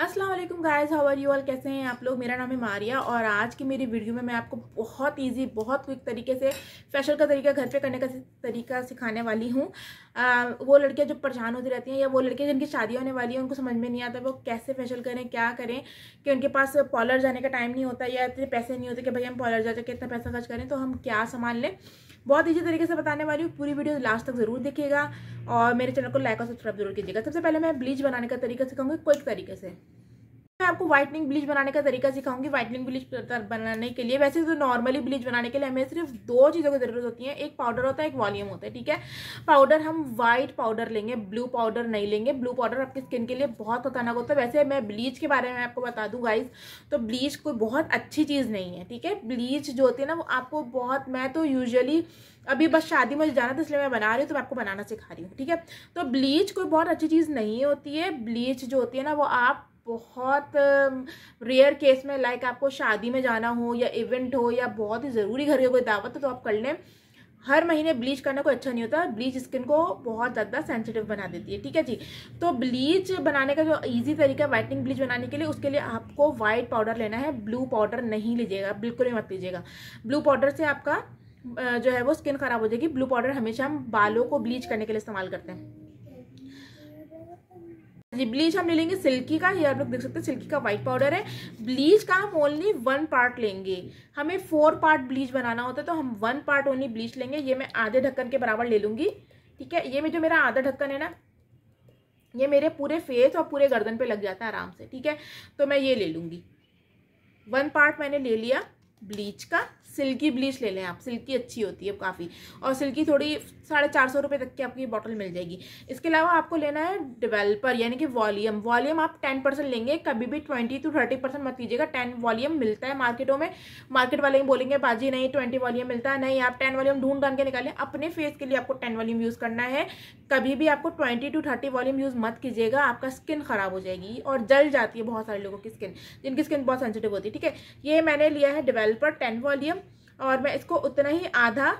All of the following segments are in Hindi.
अस्सलाम वालेकुम guys how are you all कैसे हैं आप लोग मेरा नाम है मारिया और आज की मेरी वीडियो में मैं आपको बहुत इजी बहुत क्विक तरीके से फैशन का तरीका घर पे करने का तरीका सिखाने वाली हूँ वो लड़कियाँ जो परेशान होती रहती हैं या वो लड़कियाँ जिनकी शादी होने वाली है उनको समझ में नहीं आता वो कैसे फैशन करें क्या करें कि उनके पास पॉलर जाने का टाइम नहीं होता या इतने पैसे नहीं होते कि भाई हम पॉलर जा जाके इतना पैसा खर्च करें तो हम क्या संभाल लें बहुत ईजी तरीके से बताने वाली हूँ पूरी वीडियो लास्ट तक जरूर देखिएगा और मेरे चैनल को लाइक और सब्सक्राइब जरूर कीजिएगा सबसे पहले मैं ब्लीच बनाने का तरीका सिखाऊंगी क्विक तरीके से मैं आपको व्हाइटनिंग ब्लीच बनाने का तरीका सिखाऊंगी व्हाइटनिंग ब्लीच बनाने के लिए वैसे तो नॉर्मली ब्लीच बनाने के लिए हमें सिर्फ दो चीज़ों की ज़रूरत होती है एक पाउडर होता है एक वॉल्यूम होता है ठीक है पाउडर हम व्हाइट पाउडर लेंगे ब्लू पाउडर नहीं लेंगे ब्लू पाउडर आपकी स्किन के लिए बहुत खतरनाक होता है वैसे मैं ब्लीच के बारे में आपको बता दूँ गाइज तो ब्लीच कोई बहुत अच्छी चीज़ नहीं है ठीक है ब्लीच जो होती है ना वो आपको बहुत मैं तो यूजली अभी बस शादी में जाना था इसलिए मैं बना रही हूँ तो मैं आपको बनाना सिखा रही हूँ ठीक है तो ब्लीच कोई बहुत अच्छी चीज़ नहीं होती है ब्लीच जो होती है ना वो आप बहुत रेयर um, केस में लाइक आपको शादी में जाना हो या इवेंट हो या बहुत ही ज़रूरी घर की कोई दावत हो तो आप कर लें हर महीने ब्लीच करना कोई अच्छा नहीं होता ब्लीच स्किन को बहुत ज़्यादा सेंसिटिव बना देती है ठीक है जी तो ब्लीच बनाने का जो इजी तरीका है वाइटनिंग ब्लीच बनाने के लिए उसके लिए आपको वाइट पाउडर लेना है ब्लू पाउडर नहीं लीजिएगा बिल्कुल ही मत लीजिएगा ब्लू पाउडर से आपका जो है वो स्किन खराब हो जाएगी ब्लू पाउडर हमेशा हम बालों को ब्लीच करने के लिए इस्तेमाल करते हैं ब्लीच हम ले लेंगे सिल्की का ये आप लोग देख सकते हैं सिल्की का वाइट पाउडर है ब्लीच का हम ओनली वन पार्ट लेंगे हमें फोर पार्ट ब्लीच बनाना होता है तो हम वन पार्ट ओनली ब्लीच लेंगे ये मैं आधे ढक्कन के बराबर ले लूँगी ठीक है ये में जो मेरा आधा ढक्कन है ना ये मेरे पूरे फेस और पूरे गर्दन पे लग जाता है आराम से ठीक है तो मैं ये ले लूँगी वन पार्ट मैंने ले लिया ब्लीच का सिल्की ब्लीच ले लें आप सिल्की अच्छी होती है काफ़ी और सिल्की थोड़ी साढ़े चार सौ रुपये तक की आपकी बॉटल मिल जाएगी इसके अलावा आपको लेना है डेवलपर यानी कि वॉल्यूम वॉल्यूम आप टेन परसेंट लेंगे कभी भी ट्वेंटी टू थर्टी परसेंट मत लीजिएगा टेन वॉल्यूम मिलता है मार्केटों में मार्केट वाले बोलेंगे बाजी नहीं ट्वेंटी वॉल्यूम मिलता है नहीं आप टेन वॉल्यूम ढूंढ ढान के निकालें अपने फेस के लिए आपको टेन वॉल्यूम यूज़ करना है कभी भी आपको twenty to thirty volume use मत कीजिएगा आपका स्किन ख़राब हो जाएगी और जल जाती है बहुत सारे लोगों की स्किन जिनकी स्किन बहुत सेंसिटिव होती है ठीक है ये मैंने लिया है डिवेल ट्वेल्व पर टेन वॉल्यूम और मैं इसको उतना ही आधा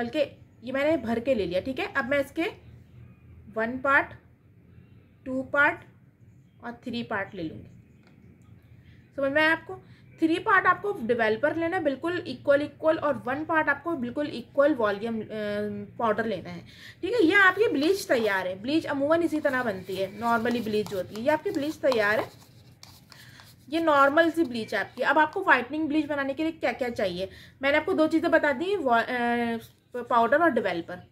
बल्कि ये मैंने भर के ले लिया ठीक है अब मैं इसके वन पार्ट टू पार्ट और थ्री पार्ट ले लूँगी समझ में आपको थ्री पार्ट आपको डिवेलपर लेना है बिल्कुल इक्वल इक्वल और वन पार्ट आपको बिल्कुल इक्वल वॉल्यूम पाउडर लेना है ठीक है ये आपकी ब्लीच तैयार है ब्लीच अमूमन इसी तरह बनती है नॉर्मली ब्लीच जो होती है ये आपकी ब्लीच तैयार है ये नॉर्मल सी ब्लीच है आपकी अब आपको वाइटनिंग ब्लीच बनाने के लिए क्या क्या चाहिए मैंने आपको दो चीज़ें बता दी पाउडर और डिवेल्पर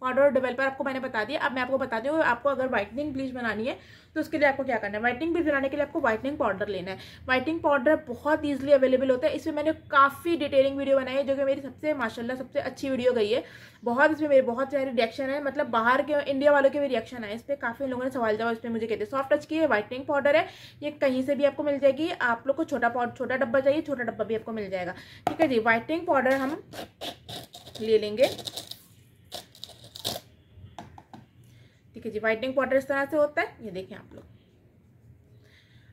पाउडर और डेवलपर आपको मैंने बता दिया अब मैं आपको बता दूँ आपको अगर व्हाइटनिंग ब्लीच बनानी है तो उसके लिए आपको क्या करना है व्हाइटनिंग ब्लीच बनाने के लिए आपको व्हाइटनिंग पाउडर लेना है व्हाइटनिंग पाउडर बहुत ईजिली अवेलेबल होता है इसमें मैंने काफ़ी डिटेलिंग वीडियो बनाई है जो कि मेरी सबसे माशाला सबसे अच्छी वीडियो गई है बहुत इसमें मेरे बहुत सारे रिएक्शन है मतलब बाहर के इंडिया वालों के भी रिएक्शन है इस पर काफ़ी लोगों ने सवाल जवाब इस पर मुझे कहते हैं सॉफ्ट टच की है व्हाइटनिंग पाउडर है ये कहीं से भी आपको मिल जाएगी आप लोग को छोटा पाउडर छोटा डब्बा चाहिए छोटा डब्बा भी आपको मिल जाएगा ठीक है जी व्हाइटनिंग पाउडर हम ले लेंगे देखिए जी वाइटनिंग पाउडर इस तरह से होता है ये देखें आप लोग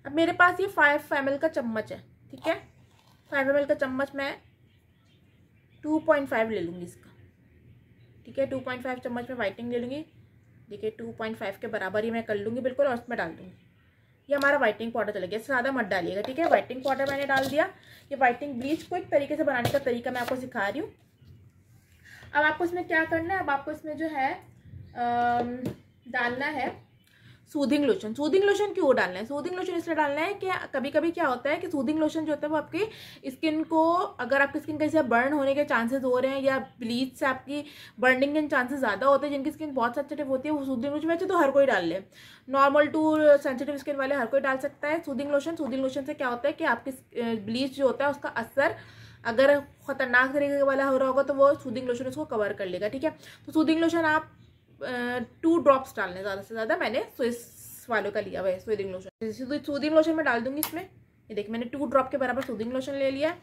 अब मेरे पास ये फाइव एम का चम्मच है ठीक है फाइव एम का चम्मच मैं टू पॉइंट फाइव ले लूँगी इसका ठीक है टू पॉइंट फाइव चम्मच में वाइटनिंग ले लूँगी देखिए टू पॉइंट फाइव के बराबर ही मैं कर लूँगी बिल्कुल और उसमें डाल दूँगी ये हमारा वाइटिंग पाउडर चला गया ज़्यादा मत डालिएगा ठीक है वाइटिंग पाउडर मैंने डाल दिया ये वाइटिंग ब्लीच को एक तरीके से बनाने का तरीका मैं आपको सिखा रही हूँ अब आपको इसमें क्या करना है अब आपको इसमें जो है डालना है सूदिंग लोशन सूदिंग लोशन क्यों डालना है सूदिंग लोशन इसलिए डालना है कि कभी कभी क्या होता है कि सूदिंग लोशन जो होता है वो आपकी स्किन को अगर आपकी स्किन कहीं से बर्न होने के चांसेस हो रहे हैं या ब्लीच से आपकी बर्निंग के चांसेस ज़्यादा होते हैं जिनकी स्किन बहुत सेंसिटिव होती है वो सूदिंग लोशन वैसे तो हर कोई डाल ले नॉर्मल टू सेंसिटिव स्किन वाले हर कोई डाल सकता है सूदिंग लोशन सूदिंग लोशन से क्या होता है कि आपकी ब्लीच जो होता है उसका असर अगर खतरनाक तरीके वाला हो रहा होगा तो वो सूदिंग लोशन उसको कवर कर लेगा ठीक है तो सूदिंग लोशन आप टू ड्रॉप्स डालने ज़्यादा से ज़्यादा मैंने स्विस वालों का लिया हुआ है सूदिंग लोशन सूदिंग लोशन मैं डाल दूंगी इसमें ये देखिए मैंने टू ड्रॉप के बराबर सूदिंग लोशन ले लिया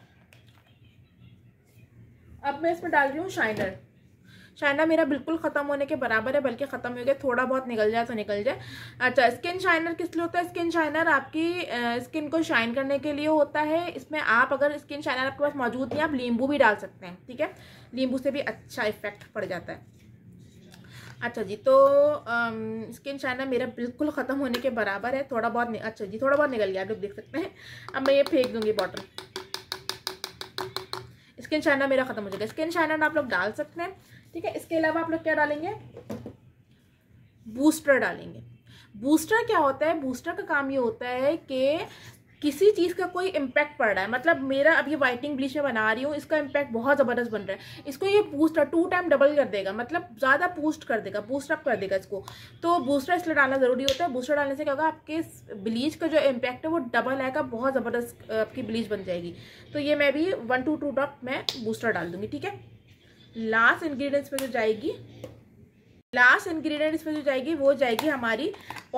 अब मैं इसमें डाल रही हूँ शाइनर शाइनर मेरा बिल्कुल ख़त्म होने के बराबर है बल्कि ख़त्म हो गया थोड़ा बहुत निकल जाए तो निकल जाए अच्छा स्किन शाइनर किस लिए होता है स्किन शाइनर आपकी स्किन को शाइन करने के लिए होता है इसमें आप अगर स्किन शाइनर आपके पास मौजूद नहीं आप नींबू भी डाल सकते हैं ठीक है नींबू से भी अच्छा इफेक्ट पड़ जाता है अच्छा जी तो स्किन शाइनर मेरा बिल्कुल ख़त्म होने के बराबर है थोड़ा बहुत अच्छा जी थोड़ा बहुत निकल गया आप लोग देख सकते हैं अब मैं ये फेंक दूँगी बॉटल स्किन शाइनर मेरा ख़त्म हो जाएगा स्किन शाइनर आप लोग डाल सकते हैं ठीक है इसके अलावा आप लोग क्या डालेंगे बूस्टर डालेंगे बूस्टर क्या होता है बूस्टर का काम ये होता है कि किसी चीज़ का कोई इम्पैक्ट पड़ रहा है मतलब मेरा अभी वाइटिंग ब्लीच में बना रही हूँ इसका इम्पैक्ट बहुत ज़बरदस्त बन रहा है इसको ये बूस्टर टू टाइम डबल कर देगा मतलब ज़्यादा बूस्ट कर देगा बूस्ट अप कर देगा इसको तो बूस्टर इसलिए डालना ज़रूरी होता है बूस्टर डालने से क्या होगा आपके ब्लीच का जो इम्पैक्ट है वो डबल आएगा बहुत ज़बरदस्त आपकी ब्लीच बन जाएगी तो ये मैं भी वन टू टू टॉप मैं बूस्टर डाल दूँगी ठीक है लास्ट इन्ग्रीडियंट्स में जो जाएगी लास्ट इंग्रेडिएंट इसमें जो जाएगी वो जाएगी हमारी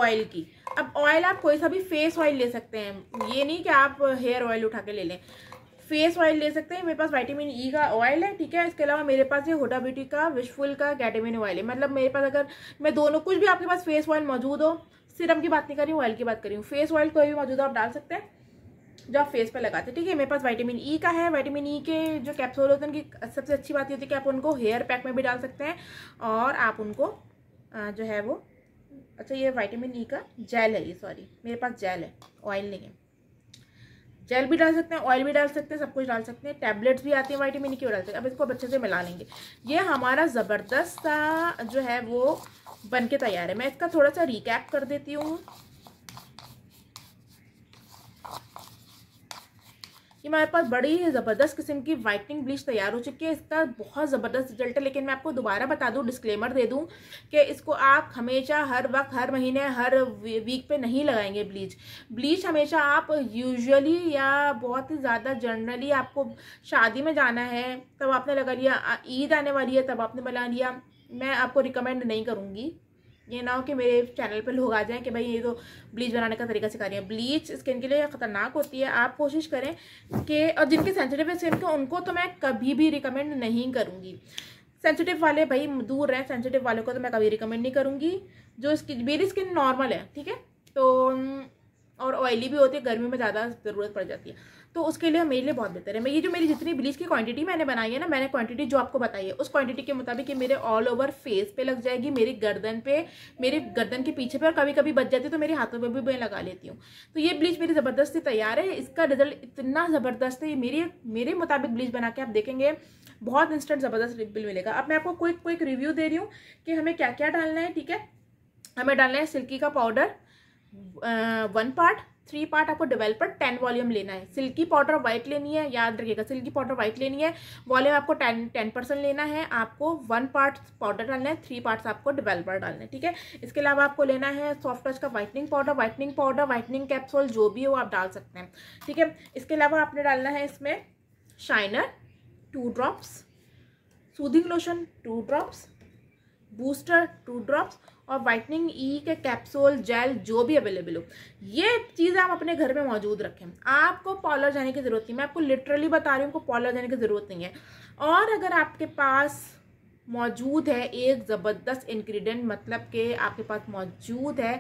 ऑयल की अब ऑयल आप कोई सा भी फेस ऑयल ले सकते हैं ये नहीं कि आप हेयर ऑयल उठा के ले लें फेस ऑयल ले सकते हैं मेरे पास वाइटामिन ई e का ऑयल है ठीक है इसके अलावा मेरे पास ये होटा ब्यूटी का विशफुल का कैटेमिन ऑयल है मतलब मेरे पास अगर मैं दोनों कुछ भी आपके पास फेस ऑयल मौजूद हो सिरम की बात नहीं कर रही हूँ ऑयल की बात कर रही हूँ फेस ऑयल कोई भी मौजूद हो आप डाल सकते हैं जो आप फेस पे लगाते हैं ठीक है मेरे पास वाइटामिन ई e का है वाइटामिन ई e के जो कैप्सूल होते हैं उनकी सबसे अच्छी बात ये होती है कि आप उनको हेयर पैक में भी डाल सकते हैं और आप उनको जो है वो अच्छा ये वाइटामिन ई e का जेल है ये सॉरी मेरे पास जेल है ऑयल नहीं है जेल भी डाल सकते हैं ऑयल भी डाल सकते हैं सब कुछ डाल सकते हैं टैबलेट्स भी आते हैं वाइटामिन ई की डाल सकते हैं अब इसको अच्छे से मिला लेंगे ये हमारा ज़बरदस्त सा जो है वो बन के तैयार है मैं इसका थोड़ा सा रिकैप कर देती हूँ ये हमारे पास बड़ी ही ज़बरदस्त किस्म की वाइटनिंग ब्लीच तैयार हो चुकी है इसका बहुत ज़बरदस्त रिजल्ट है लेकिन मैं आपको दोबारा बता दूँ डिस्क्लेमर दे दूँ कि इसको आप हमेशा हर वक्त हर महीने हर वीक पे नहीं लगाएंगे ब्लीच ब्लीच हमेशा आप यूजुअली या बहुत ही ज़्यादा जनरली आपको शादी में जाना है तब आपने लगा लिया ईद आने वाली है तब आपने बना लिया मैं आपको रिकमेंड नहीं करूँगी ये ना हो कि मेरे चैनल पे लोग आ जाएं कि भाई ये तो ब्लीच बनाने का तरीका सिखा रही है ब्लीच स्किन के लिए ख़तरनाक होती है आप कोशिश करें कि और जिनके सेंसिटिव स्किन के उनको तो मैं कभी भी रिकमेंड नहीं करूँगी सेंसिटिव वाले भाई दूर रहें सेंसिटिव वालों को तो मैं कभी रिकमेंड नहीं करूँगी जो स्किन मेरी स्किन नॉर्मल है ठीक है तो और ऑयली भी होती है गर्मी में ज़्यादा ज़रूरत पड़ जाती है तो उसके लिए मेरे लिए बहुत बेहतर है मैं ये जो मेरी जितनी ब्लीच की क्वांटिटी मैंने बनाई है ना मैंने क्वांटिटी जो आपको बताई है उस क्वांटिटी के मुताबिक ये मेरे ऑल ओवर फेस पे लग जाएगी मेरी गर्दन पे मेरे गर्दन के पीछे पे और कभी कभी बच जाती है तो मेरे हाथों पर भी मैं लगा लेती हूँ तो ये ब्लीच मेरी ज़बरदस्ती तैयार है इसका रिजल्ट इतना ज़बरदस्त है मेरे मेरे मुताबिक ब्लीच बना के आप देखेंगे बहुत इंस्टेंट ज़बरदस्त बिल मिलेगा अब मैं आपको क्विक क्विक रिव्यू दे रही हूँ कि हमें क्या क्या डालना है ठीक है हमें डालना है सिल्की का powder one part three part आपको डेवलपर टेन वॉल्यूम लेना है सिल्की पाउडर वाइट लेनी है याद रखिएगा सिल्की पाउडर वाइट लेनी है वॉल्यूम आपको टेन टेन परसेंट लेना है आपको वन पार्ट पाउडर डालना है थ्री पार्ट्स आपको डेवलपर डालना है ठीक है इसके अलावा आपको लेना है सॉफ्ट टच का whitening powder whitening powder whitening capsule जो भी हो आप डाल सकते हैं ठीक है इसके अलावा आपने डालना है इसमें shiner two drops soothing lotion two drops booster two drops और वाइटनिंग ई e के कैप्सूल जेल जो भी अवेलेबल हो ये चीज़ें आप अपने घर में मौजूद रखें आपको पॉलर जाने की ज़रूरत नहीं मैं आपको लिटरली बता रही हूँ आपको पॉलर जाने की ज़रूरत नहीं है और अगर आपके पास मौजूद है एक ज़बरदस्त इन्ग्रीडियंट मतलब कि आपके पास मौजूद है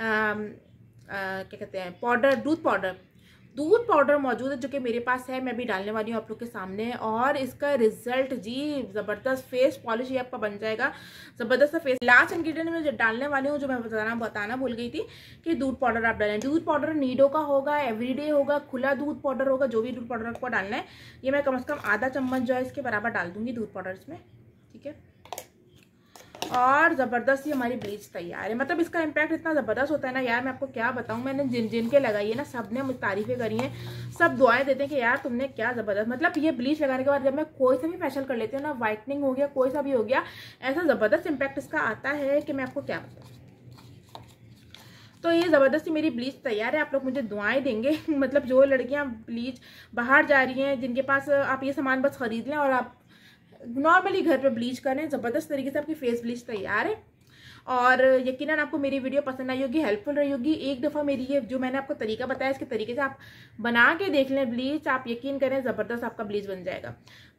आ, आ, क्या कहते हैं पाउडर दूध पाउडर दूध पाउडर मौजूद है जो कि मेरे पास है मैं भी डालने वाली हूँ आप लोग के सामने और इसका रिजल्ट जी ज़बरदस्त फेस पॉलिश ये आपका बन जाएगा ज़बरदस्त फेस लास्ट इंग्रीडियंट में जो डालने वाली हूँ जो मैं बताना बताना भूल गई थी कि दूध पाउडर आप डालें दूध पाउडर नीडो का होगा एवरीडे होगा खुला दूध पाउडर होगा जो भी दूध पाउडर आपको डालना है ये मैं कम अज़ कम आधा चम्मच जो है इसके बराबर डाल दूँगी दूध पाउडर इसमें ठीक है और ज़बरदस्त ही हमारी ब्लीच तैयार है मतलब इसका इम्पैक्ट इतना ज़बरदस्त होता है ना यार मैं आपको क्या बताऊँ मैंने जिन जिन के लगाई है ना सब ने मुझे तारीफ़ें करी हैं सब दुआएं देते हैं कि यार तुमने क्या ज़बरदस्त मतलब ये ब्लीच लगाने के बाद जब मैं कोई सा भी फैशल कर लेती हूँ ना वाइटनिंग हो गया कोई सा भी हो गया ऐसा ज़बरदस्त इम्पैक्ट इसका आता है कि मैं आपको क्या बताऊँ तो ये ज़बरदस्ती मेरी ब्लीच तैयार है आप लोग मुझे दुआएं देंगे मतलब जो लड़कियां ब्लीच बाहर जा रही हैं जिनके पास आप ये सामान बस खरीद लें और आप नॉर्मली घर पर ब्लीच करें ज़बरदस्त तरीके से आपकी फेस ब्लीच तैयार है और यकीन आपको मेरी वीडियो पसंद आई होगी हेल्पफुल रही होगी एक दफ़ा मेरी ये जो मैंने आपको तरीका बताया इसके तरीके से आप बना के देख लें ब्लीच आप यकीन करें ज़बरदस्त आपका ब्लीच बन जाएगा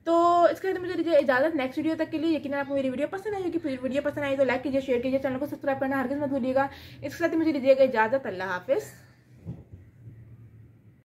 तो इसके लिए मुझे दीजिए इजाज़त नेक्स्ट वीडियो तक के लिए यकीन आपको मेरी वीडियो पसंद आई होगी फिर वीडियो पसंद आई तो लाइक कीजिए शेयर कीजिए चैनल को सब्सक्राइब करना हर मत भूलिएगा इसके साथ मुझे दीजिएगा इजाज़त अल्लाह हाफिज़